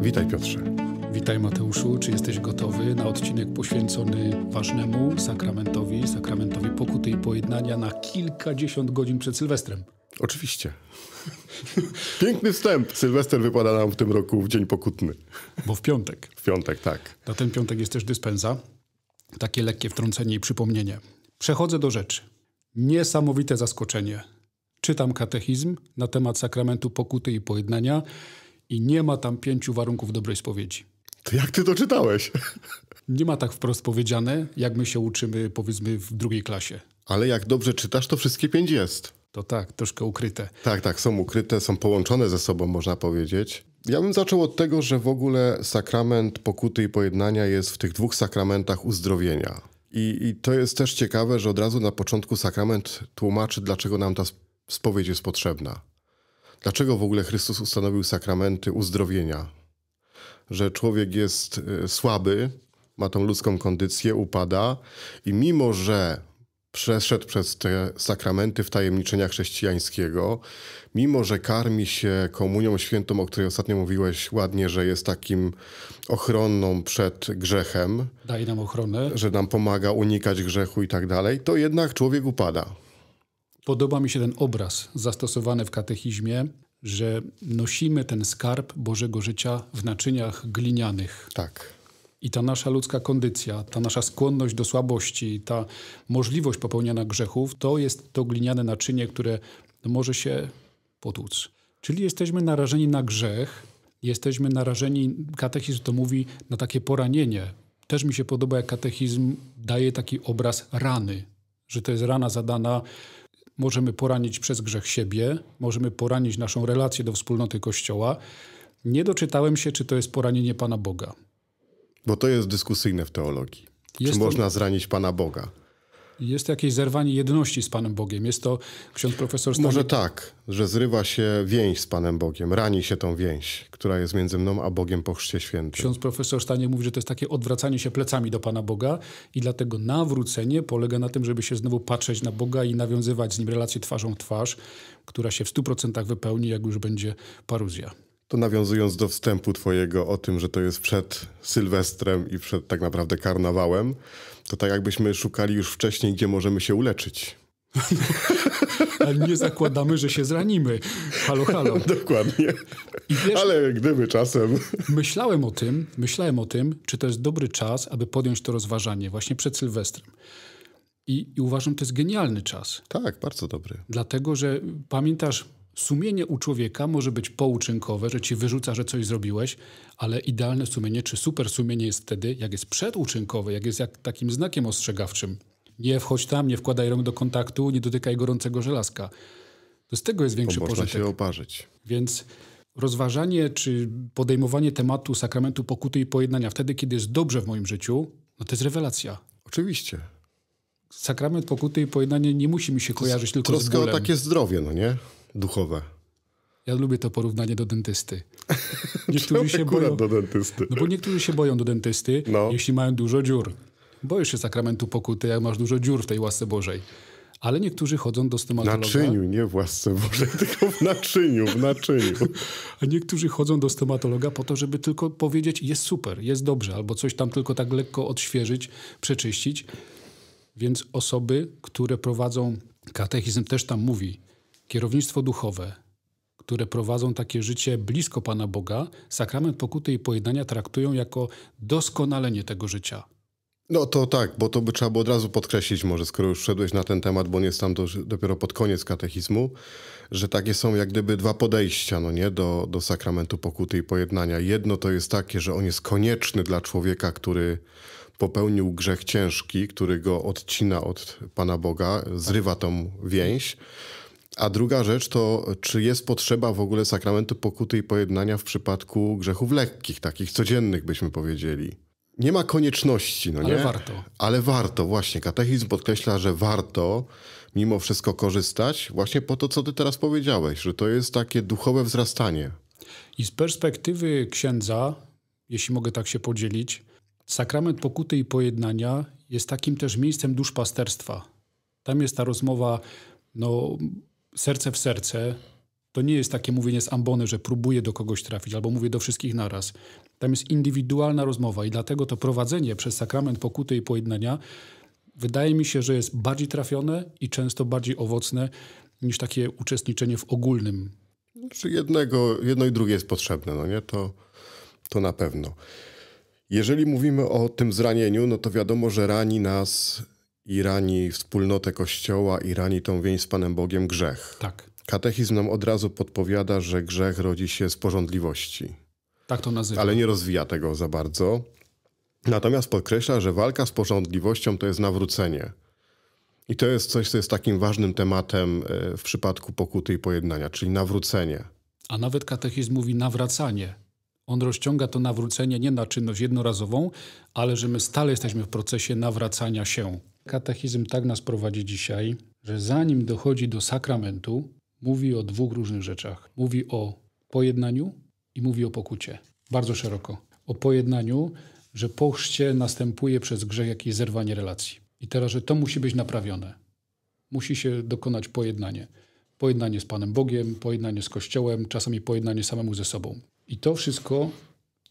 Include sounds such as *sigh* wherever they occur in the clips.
Witaj Piotrze. Witaj Mateuszu, czy jesteś gotowy na odcinek poświęcony ważnemu sakramentowi, sakramentowi pokuty i pojednania na kilkadziesiąt godzin przed Sylwestrem? Oczywiście. *laughs* Piękny wstęp. Sylwester wypada nam w tym roku w dzień pokutny. Bo w piątek. W piątek, tak. Na ten piątek jest też dyspensa. Takie lekkie wtrącenie i przypomnienie. Przechodzę do rzeczy. Niesamowite zaskoczenie. Czytam katechizm na temat sakramentu pokuty i pojednania i nie ma tam pięciu warunków dobrej spowiedzi. To jak ty to czytałeś? *laughs* Nie ma tak wprost powiedziane, jak my się uczymy, powiedzmy, w drugiej klasie. Ale jak dobrze czytasz, to wszystkie pięć jest. To tak, troszkę ukryte. Tak, tak, są ukryte, są połączone ze sobą, można powiedzieć. Ja bym zaczął od tego, że w ogóle sakrament pokuty i pojednania jest w tych dwóch sakramentach uzdrowienia. I, I, to jest też ciekawe, że od razu na początku sakrament tłumaczy, dlaczego nam ta spowiedź jest potrzebna. Dlaczego w ogóle Chrystus ustanowił sakramenty uzdrowienia? Że człowiek jest y, słaby, ma tą ludzką kondycję, upada i mimo, że przeszedł przez te sakramenty wtajemniczenia chrześcijańskiego, mimo że karmi się komunią świętą, o której ostatnio mówiłeś ładnie, że jest takim ochronną przed grzechem. Daje nam ochronę. Że nam pomaga unikać grzechu i tak dalej, to jednak człowiek upada. Podoba mi się ten obraz zastosowany w katechizmie, że nosimy ten skarb Bożego życia w naczyniach glinianych. Tak. I ta nasza ludzka kondycja, ta nasza skłonność do słabości, ta możliwość popełniania grzechów, to jest to gliniane naczynie, które może się potłuc. Czyli jesteśmy narażeni na grzech, jesteśmy narażeni, katechizm to mówi, na takie poranienie. Też mi się podoba, jak katechizm daje taki obraz rany, że to jest rana zadana możemy poranić przez grzech siebie, możemy poranić naszą relację do wspólnoty Kościoła. Nie doczytałem się, czy to jest poranienie Pana Boga. Bo to jest dyskusyjne w teologii. Jest czy można zranić Pana Boga? jest jakieś zerwanie jedności z Panem Bogiem. Jest to ksiądz profesor Stanik... Może tak, że zrywa się więź z Panem Bogiem, rani się tą więź, która jest między mną a Bogiem po Chrzcie Świętym. Ksiądz profesor Stanie mówi, że to jest takie odwracanie się plecami do Pana Boga i dlatego nawrócenie polega na tym, żeby się znowu patrzeć na Boga i nawiązywać z Nim relację twarzą w twarz, która się w 100% wypełni, jak już będzie paruzja. To nawiązując do wstępu Twojego o tym, że to jest przed Sylwestrem i przed tak naprawdę karnawałem, to tak jakbyśmy szukali już wcześniej, gdzie możemy się uleczyć. *laughs* Ale nie zakładamy, że się zranimy. Halo, halo. *laughs* Dokładnie. Wiesz, Ale gdyby czasem. *laughs* Myślałem o tym, myślałem o tym, czy to jest dobry czas, aby podjąć to rozważanie właśnie przed Sylwestrem. I, I uważam, to jest genialny czas. Tak, bardzo dobry. Dlatego, że pamiętasz, Sumienie u człowieka może być pouczynkowe, że ci wyrzuca, że coś zrobiłeś, ale idealne sumienie czy super sumienie jest wtedy, jak jest przeduczynkowe, jak jest jak takim znakiem ostrzegawczym. Nie wchodź tam, nie wkładaj rąk do kontaktu, nie dotykaj gorącego żelazka. To z tego jest większy pożytek. można się oparzyć. Więc rozważanie czy podejmowanie tematu sakramentu pokuty i pojednania wtedy, kiedy jest dobrze w moim życiu, no to jest rewelacja. Oczywiście. Sakrament pokuty i pojednanie nie musi mi się kojarzyć tylko z bólem. Troska o takie zdrowie, no nie? duchowe. Ja lubię to porównanie do dentysty. *laughs* Niektórzy się boją do dentysty. No bo niektórzy się boją do dentysty, no. jeśli mają dużo dziur. Boisz się sakramentu pokuty, jak masz dużo dziur w tej łasce Bożej. Ale niektórzy chodzą do stomatologa. W naczyniu, nie w łasce Bożej, *laughs* tylko w naczyniu, w naczyniu. A niektórzy chodzą do stomatologa po to, żeby tylko powiedzieć, jest super, jest dobrze, albo coś tam tylko tak lekko odświeżyć, przeczyścić. Więc osoby, które prowadzą katechizm, też tam mówi, Kierownictwo duchowe, które prowadzą takie życie blisko Pana Boga, sakrament pokuty i pojednania traktują jako doskonalenie tego życia. No to tak, bo to by trzeba było od razu podkreślić może, skoro już wszedłeś na ten temat, bo nie jest tam do, dopiero pod koniec katechizmu, że takie są jak gdyby dwa podejścia no nie, do, do sakramentu pokuty i pojednania. Jedno to jest takie, że on jest konieczny dla człowieka, który popełnił grzech ciężki, który go odcina od Pana Boga, zrywa tą więź. A druga rzecz to, czy jest potrzeba w ogóle sakramentu pokuty i pojednania w przypadku grzechów lekkich, takich codziennych byśmy powiedzieli. Nie ma konieczności, no nie? Ale warto. Ale warto, właśnie. Katechizm podkreśla, że warto mimo wszystko korzystać, właśnie po to, co ty teraz powiedziałeś, że to jest takie duchowe wzrastanie. I z perspektywy księdza, jeśli mogę tak się podzielić, sakrament pokuty i pojednania jest takim też miejscem duszpasterstwa. Tam jest ta rozmowa no, serce w serce to nie jest takie mówienie z ambony, że próbuję do kogoś trafić albo mówię do wszystkich naraz. Tam jest indywidualna rozmowa i dlatego to prowadzenie przez sakrament pokuty i pojednania wydaje mi się, że jest bardziej trafione i często bardziej owocne niż takie uczestniczenie w ogólnym. Czy jednego, jedno i drugie jest potrzebne, no nie? To, to na pewno. Jeżeli mówimy o tym zranieniu, no to wiadomo, że rani nas i rani wspólnotę Kościoła i rani tą więź z Panem Bogiem grzech. Tak. Katechizm nam od razu podpowiada, że grzech rodzi się z porządliwości. Tak to nazywa. Ale nie rozwija tego za bardzo. Natomiast podkreśla, że walka z porządliwością to jest nawrócenie. I to jest coś, co jest takim ważnym tematem e, w przypadku pokuty i pojednania, czyli nawrócenie. A nawet katechizm mówi nawracanie. On rozciąga to nawrócenie nie na czynność jednorazową, ale że my stale jesteśmy w procesie nawracania się. Katechizm tak nas prowadzi dzisiaj, że zanim dochodzi do sakramentu, mówi o dwóch różnych rzeczach. Mówi o pojednaniu i mówi o pokucie. Bardzo szeroko. O pojednaniu, że po chrzcie następuje przez grzech jakieś zerwanie relacji. I teraz, że to musi być naprawione. Musi się dokonać pojednanie. Pojednanie z Panem Bogiem, pojednanie z Kościołem, czasami pojednanie samemu ze sobą. I to wszystko,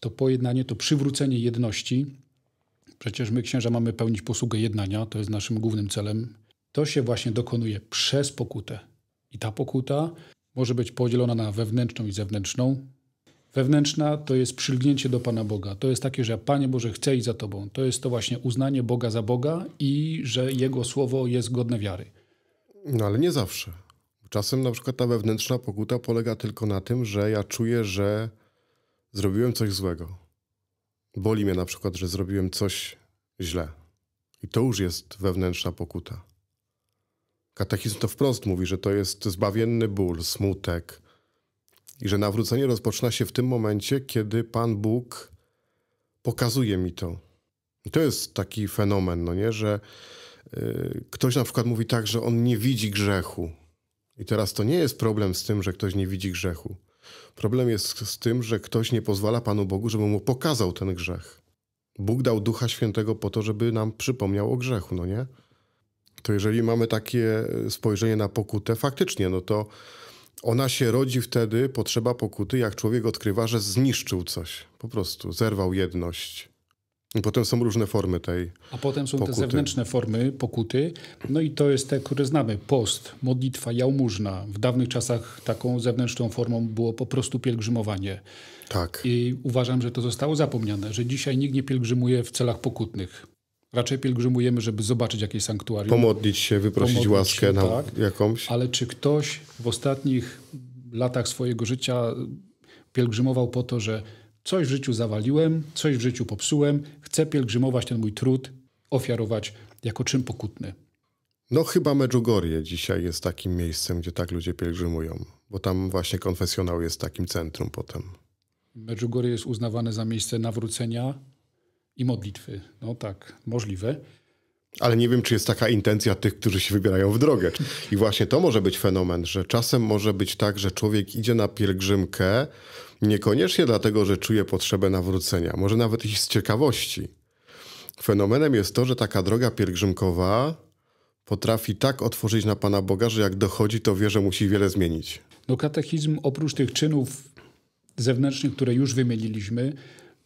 to pojednanie, to przywrócenie jedności Przecież my, księża, mamy pełnić posługę jednania, to jest naszym głównym celem. To się właśnie dokonuje przez pokutę. I ta pokuta może być podzielona na wewnętrzną i zewnętrzną. Wewnętrzna to jest przylgnięcie do Pana Boga. To jest takie, że Panie Boże, chce iść za Tobą. To jest to właśnie uznanie Boga za Boga i że Jego słowo jest godne wiary. No ale nie zawsze. Czasem na przykład ta wewnętrzna pokuta polega tylko na tym, że ja czuję, że zrobiłem coś złego Boli mnie na przykład, że zrobiłem coś źle. I to już jest wewnętrzna pokuta. Katechizm to wprost mówi, że to jest zbawienny ból, smutek i że nawrócenie rozpoczyna się w tym momencie, kiedy Pan Bóg pokazuje mi to. I to jest taki fenomen, no nie, że yy, ktoś na przykład mówi tak, że on nie widzi grzechu. I teraz to nie jest problem z tym, że ktoś nie widzi grzechu. Problem jest z tym, że ktoś nie pozwala Panu Bogu, żeby mu pokazał ten grzech. Bóg dał Ducha Świętego po to, żeby nam przypomniał o grzechu, no nie? To jeżeli mamy takie e, spojrzenie na pokutę, faktycznie, no to ona się rodzi wtedy, potrzeba pokuty, jak człowiek odkrywa, że zniszczył coś, po prostu zerwał jedność, potem są różne formy tej. A potem są pokuty. te zewnętrzne formy pokuty. No i to jest te, które znamy. Post, modlitwa, jałmużna. W dawnych czasach taką zewnętrzną formą było po prostu pielgrzymowanie. Tak. I uważam, że to zostało zapomniane, że dzisiaj nikt nie pielgrzymuje w celach pokutnych. Raczej pielgrzymujemy, żeby zobaczyć jakieś sanktuarium. Pomodlić się, wyprosić Pomodlić łaskę się, na tak. jakąś. Ale czy ktoś w ostatnich latach swojego życia pielgrzymował po to, że Coś w życiu zawaliłem, coś w życiu popsułem, chcę pielgrzymować ten mój trud, ofiarować jako czym pokutny. No chyba Medjugorje dzisiaj jest takim miejscem, gdzie tak ludzie pielgrzymują, bo tam właśnie konfesjonał jest takim centrum potem. Medjugorje jest uznawane za miejsce nawrócenia i modlitwy. No tak, możliwe. Ale nie wiem, czy jest taka intencja tych, którzy się wybierają w drogę. I właśnie to może być fenomen, że czasem może być tak, że człowiek idzie na pielgrzymkę niekoniecznie dlatego, że czuje potrzebę nawrócenia, może nawet iść z ciekawości. Fenomenem jest to, że taka droga pielgrzymkowa potrafi tak otworzyć na Pana Boga, że jak dochodzi, to wie, że musi wiele zmienić. No katechizm oprócz tych czynów zewnętrznych, które już wymieniliśmy,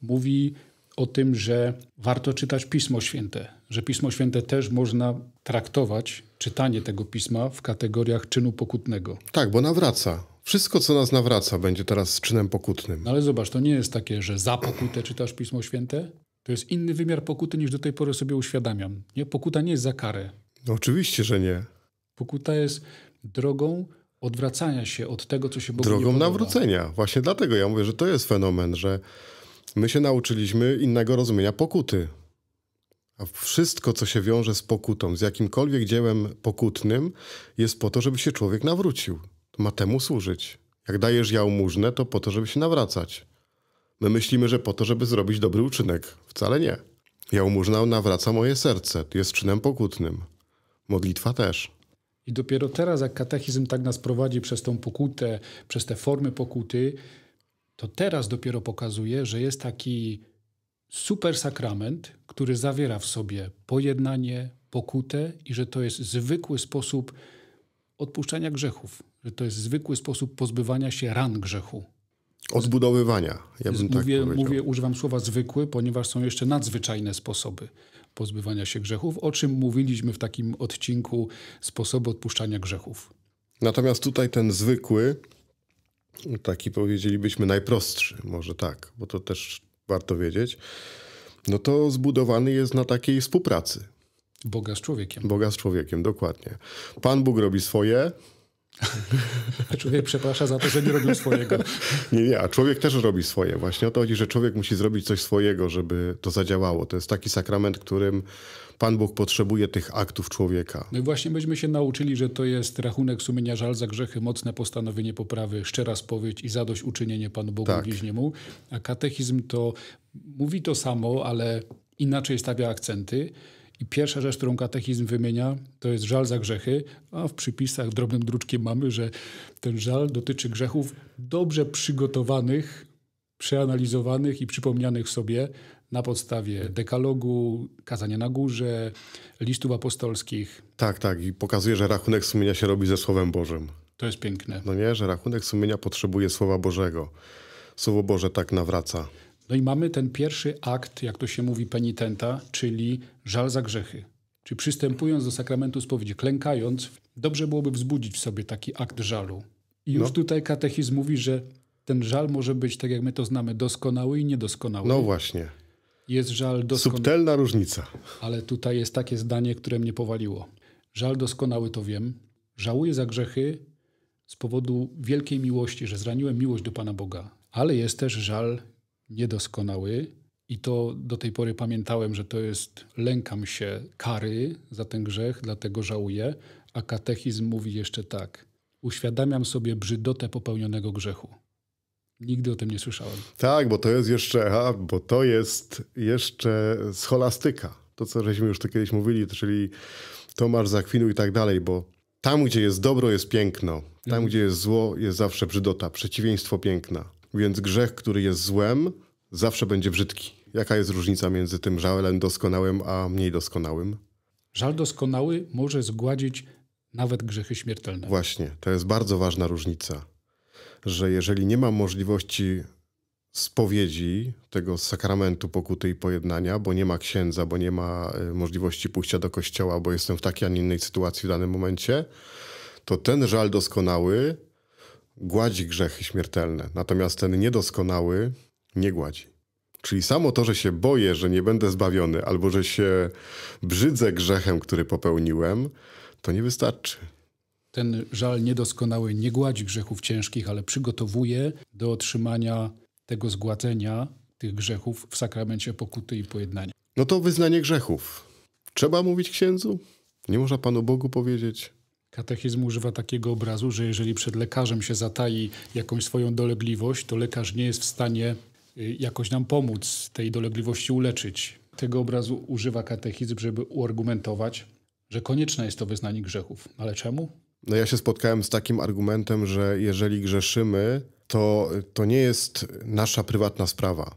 mówi o tym, że warto czytać Pismo Święte, że Pismo Święte też można traktować, czytanie tego pisma w kategoriach czynu pokutnego. Tak, bo nawraca. Wszystko, co nas nawraca, będzie teraz czynem pokutnym. No ale zobacz, to nie jest takie, że za pokutę czytasz Pismo Święte. To jest inny wymiar pokuty niż do tej pory sobie uświadamiam. Nie? Pokuta nie jest za karę. No oczywiście, że nie. Pokuta jest drogą odwracania się od tego, co się Bogu Drogą nawrócenia. Właśnie dlatego ja mówię, że to jest fenomen, że My się nauczyliśmy innego rozumienia pokuty. A wszystko, co się wiąże z pokutą, z jakimkolwiek dziełem pokutnym, jest po to, żeby się człowiek nawrócił. To ma temu służyć. Jak dajesz jałmużnę, to po to, żeby się nawracać. My myślimy, że po to, żeby zrobić dobry uczynek. Wcale nie. Jałmużna nawraca moje serce. Jest czynem pokutnym. Modlitwa też. I dopiero teraz, jak katechizm tak nas prowadzi przez tą pokutę, przez te formy pokuty, to teraz dopiero pokazuje, że jest taki super sakrament, który zawiera w sobie pojednanie, pokutę i że to jest zwykły sposób odpuszczania grzechów, że to jest zwykły sposób pozbywania się ran grzechu. Odbudowywania, ja bym tak mówię, tak powiedział. Mówię, używam słowa zwykły, ponieważ są jeszcze nadzwyczajne sposoby pozbywania się grzechów, o czym mówiliśmy w takim odcinku sposoby odpuszczania grzechów. Natomiast tutaj ten zwykły taki powiedzielibyśmy najprostszy, może tak, bo to też warto wiedzieć, no to zbudowany jest na takiej współpracy. Boga z człowiekiem. Boga z człowiekiem, dokładnie. Pan Bóg robi swoje. A *laughs* człowiek przeprasza za to, że nie robił swojego. Nie, nie, a człowiek też robi swoje. Właśnie o to chodzi, że człowiek musi zrobić coś swojego, żeby to zadziałało. To jest taki sakrament, którym Pan Bóg potrzebuje tych aktów człowieka. No i właśnie myśmy się nauczyli, że to jest rachunek sumienia, żal za grzechy, mocne postanowienie poprawy, szczera spowiedź i zadośćuczynienie Panu Bogu tak. bliźniemu. A katechizm to mówi to samo, ale inaczej stawia akcenty. I pierwsza rzecz, którą katechizm wymienia, to jest żal za grzechy, a w przypisach drobnym druczkiem mamy, że ten żal dotyczy grzechów dobrze przygotowanych, przeanalizowanych i przypomnianych sobie, na podstawie dekalogu, kazania na górze, listów apostolskich. Tak, tak. I pokazuje, że rachunek sumienia się robi ze Słowem Bożym. To jest piękne. No nie, że rachunek sumienia potrzebuje Słowa Bożego. Słowo Boże tak nawraca. No i mamy ten pierwszy akt, jak to się mówi, penitenta, czyli żal za grzechy. Czyli przystępując do sakramentu spowiedzi, klękając, dobrze byłoby wzbudzić w sobie taki akt żalu. I już no. tutaj katechizm mówi, że ten żal może być, tak jak my to znamy, doskonały i niedoskonały. No właśnie. Jest żal doskonały. Subtelna różnica. Ale tutaj jest takie zdanie, które mnie powaliło. Żal doskonały to wiem. Żałuję za grzechy z powodu wielkiej miłości, że zraniłem miłość do Pana Boga. Ale jest też żal niedoskonały, i to do tej pory pamiętałem, że to jest lękam się kary za ten grzech, dlatego żałuję, a katechizm mówi jeszcze tak. Uświadamiam sobie brzydotę popełnionego grzechu. Nigdy o tym nie słyszałem. Tak, bo to jest jeszcze, aha, bo to jest jeszcze scholastyka. To, co żeśmy już tu kiedyś mówili, czyli Tomasz Zakwinu i tak dalej, bo tam, gdzie jest dobro, jest piękno. Tam, mhm. gdzie jest zło, jest zawsze brzydota, przeciwieństwo piękna. Więc grzech, który jest złem, zawsze będzie brzydki. Jaka jest różnica między tym żalem doskonałym, a mniej doskonałym? Żal doskonały może zgładzić nawet grzechy śmiertelne. Właśnie, to jest bardzo ważna różnica że jeżeli nie ma możliwości spowiedzi, tego sakramentu pokuty i pojednania, bo nie ma księdza, bo nie ma y, możliwości pójścia do kościoła, bo jestem w takiej, a nie innej sytuacji w danym momencie, to ten żal doskonały gładzi grzechy śmiertelne. Natomiast ten niedoskonały nie gładzi. Czyli samo to, że się boję, że nie będę zbawiony, albo że się brzydzę grzechem, który popełniłem, to nie wystarczy ten żal niedoskonały nie gładzi grzechów ciężkich, ale przygotowuje do otrzymania tego zgładzenia tych grzechów w sakramencie pokuty i pojednania. No to wyznanie grzechów. Trzeba mówić księdzu? Nie można Panu Bogu powiedzieć? Katechizm używa takiego obrazu, że jeżeli przed lekarzem się zatai jakąś swoją dolegliwość, to lekarz nie jest w stanie y, jakoś nam pomóc, tej dolegliwości uleczyć. Tego obrazu używa katechizm, żeby uargumentować, że konieczne jest to wyznanie grzechów. Ale czemu? No ja się spotkałem z takim argumentem, że jeżeli grzeszymy, to, to nie jest nasza prywatna sprawa.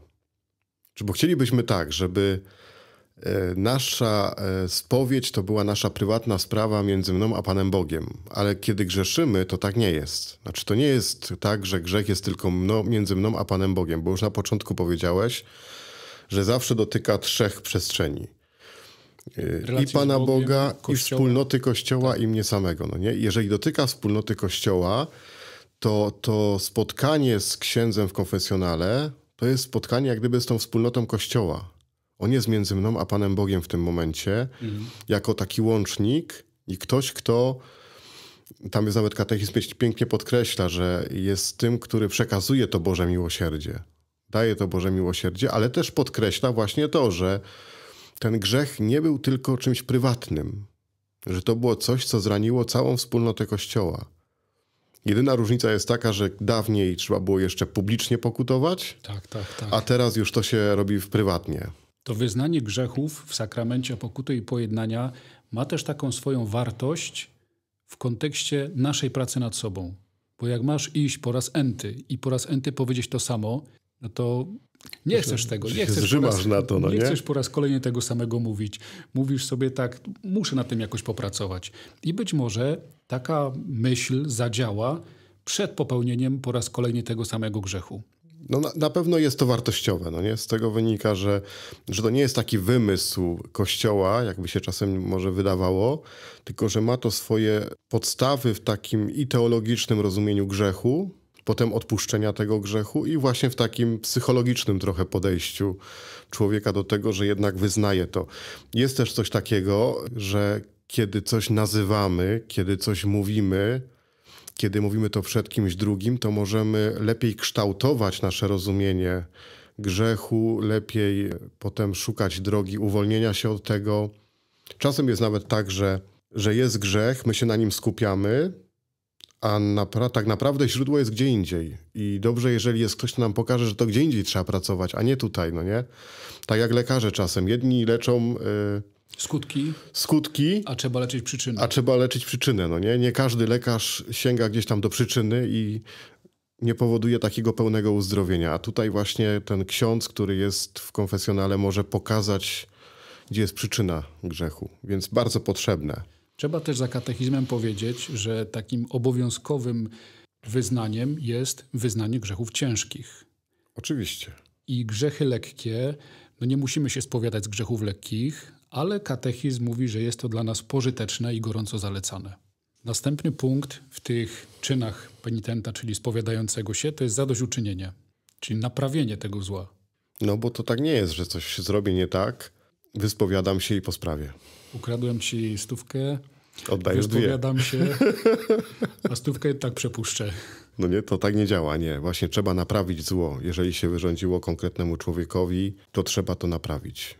Czy bo chcielibyśmy tak, żeby e, nasza e, spowiedź to była nasza prywatna sprawa między mną a Panem Bogiem, ale kiedy grzeszymy, to tak nie jest. Znaczy, to nie jest tak, że grzech jest tylko mno, między mną a Panem Bogiem, bo już na początku powiedziałeś, że zawsze dotyka trzech przestrzeni i Pana Bogiem, Boga, kościoła. i wspólnoty Kościoła, tak. i mnie samego. No nie? Jeżeli dotyka wspólnoty Kościoła, to, to spotkanie z księdzem w konfesjonale to jest spotkanie jak gdyby z tą wspólnotą Kościoła. On jest między mną a Panem Bogiem w tym momencie, mhm. jako taki łącznik i ktoś, kto tam jest nawet katechizm pięknie podkreśla, że jest tym, który przekazuje to Boże miłosierdzie. Daje to Boże miłosierdzie, ale też podkreśla właśnie to, że ten grzech nie był tylko czymś prywatnym, że to było coś, co zraniło całą wspólnotę Kościoła. Jedyna różnica jest taka, że dawniej trzeba było jeszcze publicznie pokutować, tak, tak, tak. a teraz już to się robi w prywatnie. To wyznanie grzechów w sakramencie pokuty i pojednania ma też taką swoją wartość w kontekście naszej pracy nad sobą. Bo jak masz iść po raz enty i po raz enty powiedzieć to samo, no to nie chcesz tego, nie chcesz, raz, na to, no nie, nie chcesz po raz kolejny tego samego mówić. Mówisz sobie tak, muszę na tym jakoś popracować. I być może taka myśl zadziała przed popełnieniem po raz kolejny tego samego grzechu. No na, na, pewno jest to wartościowe. No nie? Z tego wynika, że, że to nie jest taki wymysł kościoła, jakby się czasem może wydawało, tylko że ma to swoje podstawy w takim i teologicznym rozumieniu grzechu, potem odpuszczenia tego grzechu i właśnie w takim psychologicznym trochę podejściu człowieka do tego, że jednak wyznaje to. Jest też coś takiego, że kiedy coś nazywamy, kiedy coś mówimy, kiedy mówimy to przed kimś drugim, to możemy lepiej kształtować nasze rozumienie grzechu, lepiej potem szukać drogi uwolnienia się od tego. Czasem jest nawet tak, że, że jest grzech, my się na nim skupiamy, a napra- tak naprawdę źródło jest gdzie indziej. I dobrze, jeżeli jest ktoś, kto nam pokaże, że to gdzie indziej trzeba pracować, a nie tutaj, no nie? Tak jak lekarze czasem. Jedni leczą... Y, skutki. Skutki. A trzeba leczyć przyczynę. A trzeba leczyć przyczynę, no nie? Nie każdy lekarz sięga gdzieś tam do przyczyny i nie powoduje takiego pełnego uzdrowienia. A tutaj właśnie ten ksiądz, który jest w konfesjonale, może pokazać, gdzie jest przyczyna grzechu. Więc bardzo potrzebne. Trzeba też za katechizmem powiedzieć, że takim obowiązkowym wyznaniem jest wyznanie grzechów ciężkich. Oczywiście. I grzechy lekkie, no nie musimy się spowiadać z grzechów lekkich, ale katechizm mówi, że jest to dla nas pożyteczne i gorąco zalecane. Następny punkt w tych czynach penitenta, czyli spowiadającego się, to jest zadośćuczynienie, czyli naprawienie tego zła. No bo to tak nie jest, że coś zrobię nie tak, wyspowiadam się i po sprawie ukradłem ci stówkę, Oddaję wypowiadam się, *laughs* a stówkę tak przepuszczę. No nie, to tak nie działa, nie. Właśnie trzeba naprawić zło. Jeżeli się wyrządziło konkretnemu człowiekowi, to trzeba to naprawić.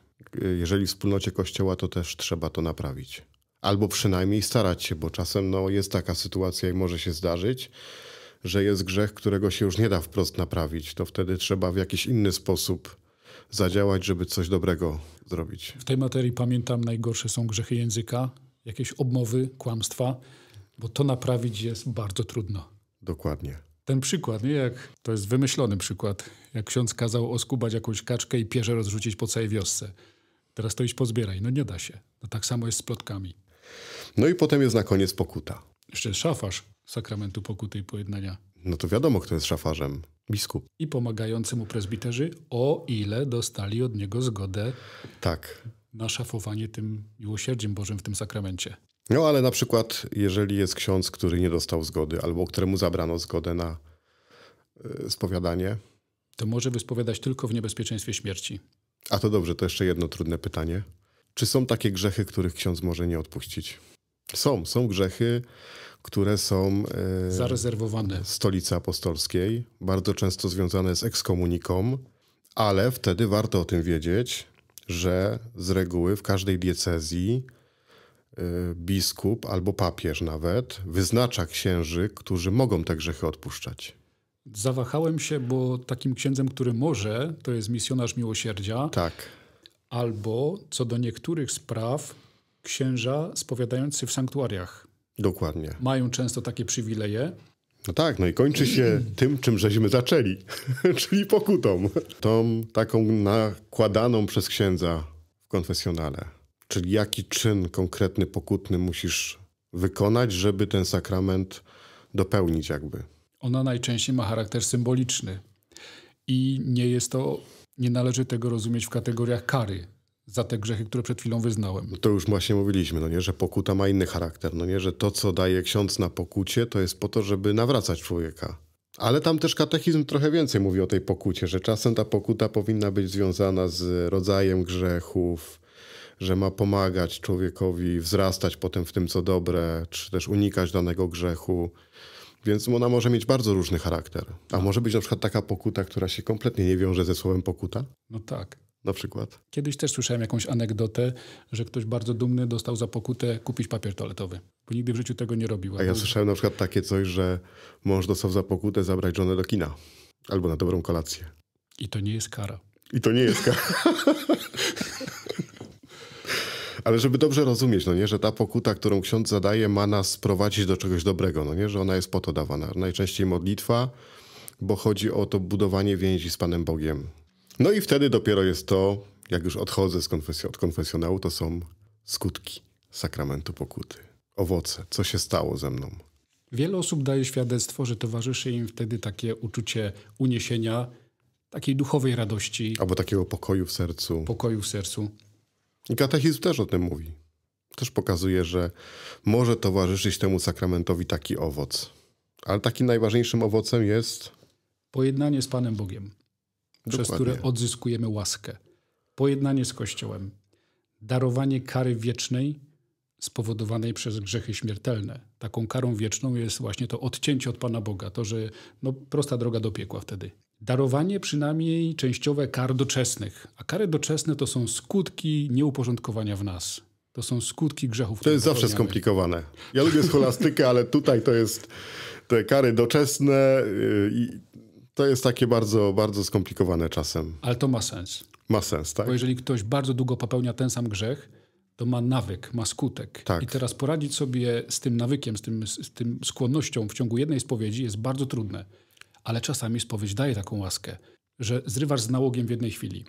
Jeżeli w wspólnocie kościoła, to też trzeba to naprawić. Albo przynajmniej starać się, bo czasem no, jest taka sytuacja i może się zdarzyć, że jest grzech, którego się już nie da wprost naprawić. To wtedy trzeba w jakiś inny sposób zadziałać, żeby coś dobrego zrobić. W tej materii pamiętam, najgorsze są grzechy języka, jakieś obmowy, kłamstwa, bo to naprawić jest bardzo trudno. Dokładnie. Ten przykład, nie jak to jest wymyślony przykład, jak ksiądz kazał oskubać jakąś kaczkę i pierze rozrzucić po całej wiosce. Teraz to iść pozbieraj. No nie da się. No tak samo jest z plotkami. No i potem jest na koniec pokuta. Jeszcze szafarz sakramentu pokuty i pojednania. No to wiadomo, kto jest szafarzem biskup. I pomagający mu prezbiterzy, o ile dostali od niego zgodę tak. na szafowanie tym miłosierdziem Bożym w tym sakramencie. No ale na przykład, jeżeli jest ksiądz, który nie dostał zgody, albo któremu zabrano zgodę na e, spowiadanie, to może wyspowiadać tylko w niebezpieczeństwie śmierci. A to dobrze, to jeszcze jedno trudne pytanie. Czy są takie grzechy, których ksiądz może nie odpuścić? Są, są grzechy, które są e, zarezerwowane stolicy apostolskiej, bardzo często związane z ekskomuniką, ale wtedy warto o tym wiedzieć, że z reguły w każdej diecezji e, biskup albo papież nawet wyznacza księży, którzy mogą te grzechy odpuszczać. Zawahałem się, bo takim księdzem, który może, to jest misjonarz miłosierdzia. Tak. Albo co do niektórych spraw księża spowiadający w sanktuariach. Dokładnie. Mają często takie przywileje. No tak, no i kończy się *clears throat* tym, czym żeśmy zaczęli, *laughs* czyli pokutą. Tą taką nakładaną przez księdza w konfesjonale. Czyli jaki czyn konkretny, pokutny musisz wykonać, żeby ten sakrament dopełnić jakby. Ona najczęściej ma charakter symboliczny i nie jest to, nie należy tego rozumieć w kategoriach kary za te grzechy, które przed chwilą wyznałem. No to już właśnie mówiliśmy, no nie, że pokuta ma inny charakter, no nie, że to, co daje ksiądz na pokucie, to jest po to, żeby nawracać człowieka. Ale tam też katechizm trochę więcej mówi o tej pokucie, że czasem ta pokuta powinna być związana z rodzajem grzechów, że ma pomagać człowiekowi wzrastać potem w tym, co dobre, czy też unikać danego grzechu. Więc ona może mieć bardzo różny charakter. A może być na przykład taka pokuta, która się kompletnie nie wiąże ze słowem pokuta? No tak na przykład. Kiedyś też słyszałem jakąś anegdotę, że ktoś bardzo dumny dostał za pokutę kupić papier toaletowy, bo nigdy w życiu tego nie robił. A ja słyszałem na przykład takie coś, że mąż dostał za pokutę zabrać żonę do kina albo na dobrą kolację. I to nie jest kara. I to nie jest kara. *laughs* Ale żeby dobrze rozumieć, no nie, że ta pokuta, którą ksiądz zadaje, ma nas prowadzić do czegoś dobrego, no nie, że ona jest po to dawana. Najczęściej modlitwa, bo chodzi o to budowanie więzi z Panem Bogiem no i wtedy dopiero jest to, jak już odchodzę z konfesjon od konfesjonału, to są skutki sakramentu pokuty. Owoce, co się stało ze mną. Wiele osób daje świadectwo, że towarzyszy im wtedy takie uczucie uniesienia, takiej duchowej radości. Albo takiego pokoju w sercu. Pokoju w sercu. I katechizm też o tym mówi. Też pokazuje, że może towarzyszyć temu sakramentowi taki owoc. Ale takim najważniejszym owocem jest pojednanie z Panem Bogiem. Dokładnie. przez które odzyskujemy łaskę. Pojednanie z Kościołem, darowanie kary wiecznej spowodowanej przez grzechy śmiertelne. Taką karą wieczną jest właśnie to odcięcie od Pana Boga, to, że no, prosta droga do piekła wtedy. Darowanie przynajmniej częściowe kar doczesnych, a kary doczesne to są skutki nieuporządkowania w nas. To są skutki grzechów. To jest zawsze skomplikowane. Ja lubię scholastykę, ale tutaj to jest te kary doczesne y, to jest takie bardzo, bardzo skomplikowane czasem. Ale to ma sens. Ma sens, tak? Bo jeżeli ktoś bardzo długo popełnia ten sam grzech, to ma nawyk, ma skutek. Tak. I teraz poradzić sobie z tym nawykiem, z tym, z tym skłonnością w ciągu jednej spowiedzi jest bardzo trudne. Ale czasami spowiedź daje taką łaskę, że zrywasz z nałogiem w jednej chwili.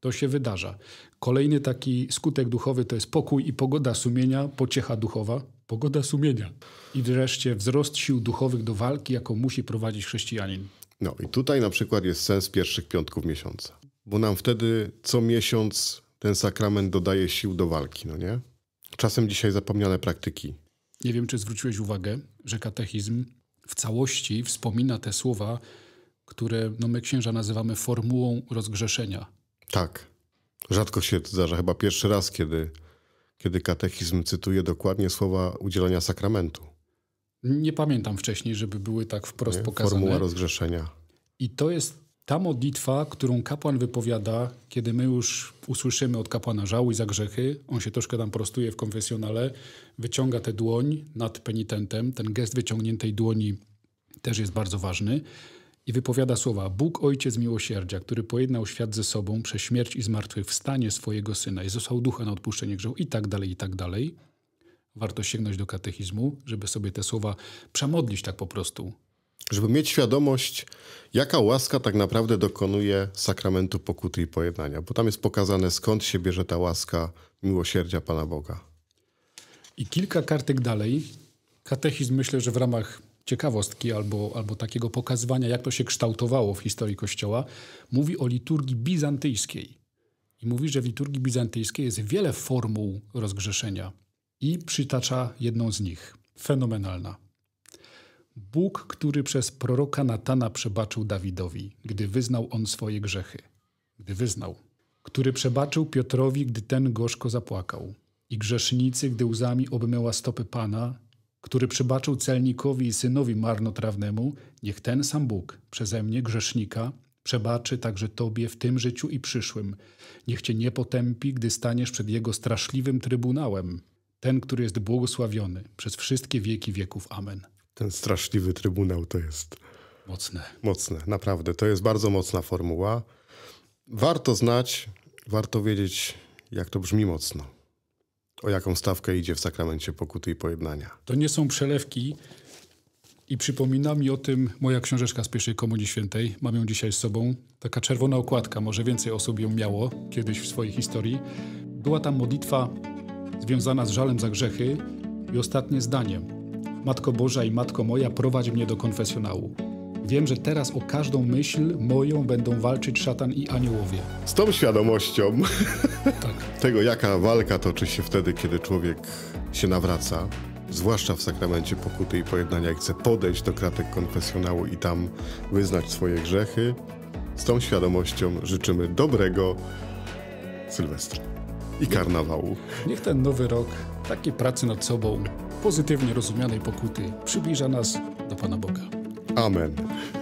To się wydarza. Kolejny taki skutek duchowy to jest pokój i pogoda sumienia, pociecha duchowa, pogoda sumienia. I wreszcie wzrost sił duchowych do walki, jaką musi prowadzić chrześcijanin. No i tutaj na przykład jest sens pierwszych piątków miesiąca, bo nam wtedy co miesiąc ten sakrament dodaje sił do walki, no nie? Czasem dzisiaj zapomniane praktyki. Nie wiem, czy zwróciłeś uwagę, że katechizm w całości wspomina te słowa, które no, my księża nazywamy formułą rozgrzeszenia. Tak. Rzadko się zdarza, chyba pierwszy raz, kiedy, kiedy katechizm cytuje dokładnie słowa udzielania sakramentu. Nie pamiętam wcześniej, żeby były tak wprost nie? pokazane. Formuła rozgrzeszenia. I to jest ta modlitwa, którą kapłan wypowiada, kiedy my już usłyszymy od kapłana żałuj za grzechy, on się troszkę tam prostuje w konfesjonale, wyciąga tę dłoń nad penitentem. Ten gest wyciągniętej dłoni też jest bardzo ważny. I wypowiada słowa: Bóg Ojciec Miłosierdzia, który pojednał świat ze sobą przez śmierć i zmartwychwstanie swojego syna, i został ducha na odpuszczenie grzechu, i tak dalej, i tak dalej warto sięgnąć do katechizmu, żeby sobie te słowa przemodlić tak po prostu. Żeby mieć świadomość, jaka łaska tak naprawdę dokonuje sakramentu pokuty i pojednania, bo tam jest pokazane, skąd się bierze ta łaska miłosierdzia Pana Boga. I kilka kartek dalej, katechizm myślę, że w ramach ciekawostki albo, albo takiego pokazywania, jak to się kształtowało w historii Kościoła, mówi o liturgii bizantyjskiej. I mówi, że w liturgii bizantyjskiej jest wiele formuł rozgrzeszenia i przytacza jedną z nich. Fenomenalna. Bóg, który przez proroka Natana przebaczył Dawidowi, gdy wyznał on swoje grzechy. Gdy wyznał. Który przebaczył Piotrowi, gdy ten gorzko zapłakał. I grzesznicy, gdy łzami obmyła stopy Pana, który przebaczył celnikowi i synowi marnotrawnemu, niech ten sam Bóg przeze mnie, grzesznika, przebaczy także Tobie w tym życiu i przyszłym. Niech Cię nie potępi, gdy staniesz przed Jego straszliwym trybunałem ten, który jest błogosławiony przez wszystkie wieki wieków. Amen. Ten straszliwy trybunał to jest. Mocne. Mocne, naprawdę. To jest bardzo mocna formuła. Warto znać, warto wiedzieć, jak to brzmi mocno. O jaką stawkę idzie w sakramencie pokuty i pojednania. To nie są przelewki. I przypomina mi o tym moja książeczka z pierwszej Komunii Świętej. Mam ją dzisiaj z sobą. Taka czerwona okładka, może więcej osób ją miało kiedyś w swojej historii. Była tam modlitwa związana z żalem za grzechy i ostatnie zdaniem. Matko Boża i Matko moja, prowadź mnie do konfesjonału. Wiem, że teraz o każdą myśl moją będą walczyć szatan i aniołowie. Z tą świadomością *laughs* tak. tego, jaka walka toczy się wtedy, kiedy człowiek się nawraca, zwłaszcza w sakramencie pokuty i pojednania, i chce podejść do kratek konfesjonału i tam wyznać swoje grzechy, z tą świadomością życzymy dobrego Sylwestra i karnawału. Niech ten nowy rok takiej pracy nad sobą, pozytywnie rozumianej pokuty, przybliża nas do Pana Boga. Amen.